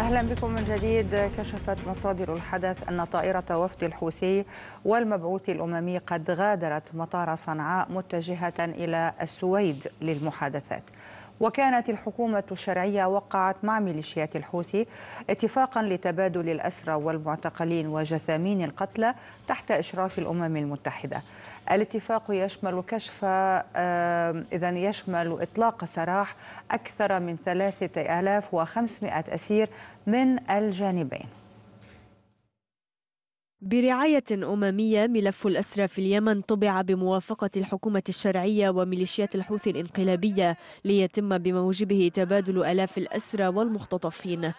أهلا بكم من جديد كشفت مصادر الحدث أن طائرة وفد الحوثي والمبعوث الأممي قد غادرت مطار صنعاء متجهة إلى السويد للمحادثات وكانت الحكومة الشرعية وقعت مع ميليشيات الحوثي اتفاقا لتبادل الأسرى والمعتقلين وجثامين القتلى تحت إشراف الأمم المتحدة الاتفاق يشمل كشف إذا يشمل إطلاق سراح أكثر من 3500 أسير من الجانبين برعاية أممية ملف الأسرى في اليمن طبع بموافقة الحكومة الشرعية وميليشيات الحوثي الإنقلابية ليتم بموجبه تبادل ألاف الأسرى والمختطفين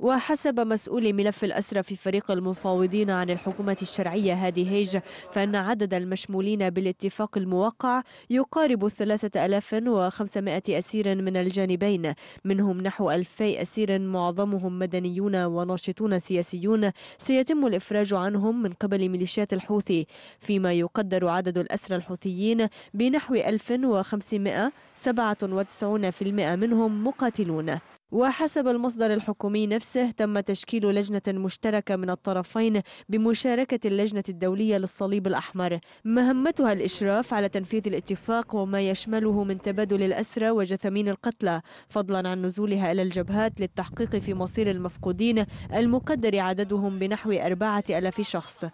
وحسب مسؤول ملف الأسرى في فريق المفاوضين عن الحكومة الشرعية هادي هيج فإن عدد المشمولين بالاتفاق الموقع يقارب 3500 أسير من الجانبين منهم نحو 2000 أسير معظمهم مدنيون وناشطون سياسيون سيتم الإفراج عنهم من قبل ميليشيات الحوثي فيما يقدر عدد الأسرى الحوثيين بنحو 1597 منهم مقاتلون وحسب المصدر الحكومي نفسه تم تشكيل لجنة مشتركة من الطرفين بمشاركة اللجنة الدولية للصليب الأحمر مهمتها الإشراف على تنفيذ الاتفاق وما يشمله من تبادل الأسرى وجثمين القتلى فضلا عن نزولها إلى الجبهات للتحقيق في مصير المفقودين المقدر عددهم بنحو أربعة ألاف شخص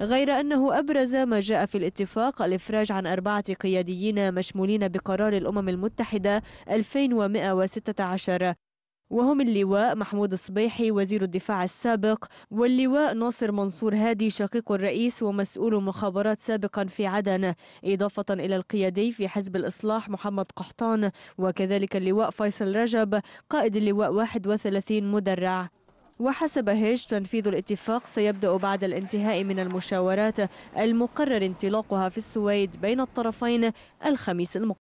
غير أنه أبرز ما جاء في الاتفاق الإفراج عن أربعة قياديين مشمولين بقرار الأمم المتحدة 2116 وهم اللواء محمود الصبيحي وزير الدفاع السابق واللواء ناصر منصور هادي شقيق الرئيس ومسؤول مخابرات سابقا في عدن إضافة إلى القيادي في حزب الإصلاح محمد قحطان وكذلك اللواء فيصل رجب قائد اللواء 31 مدرع وحسب هيج تنفيذ الاتفاق سيبدأ بعد الانتهاء من المشاورات المقرر انطلاقها في السويد بين الطرفين الخميس المقبل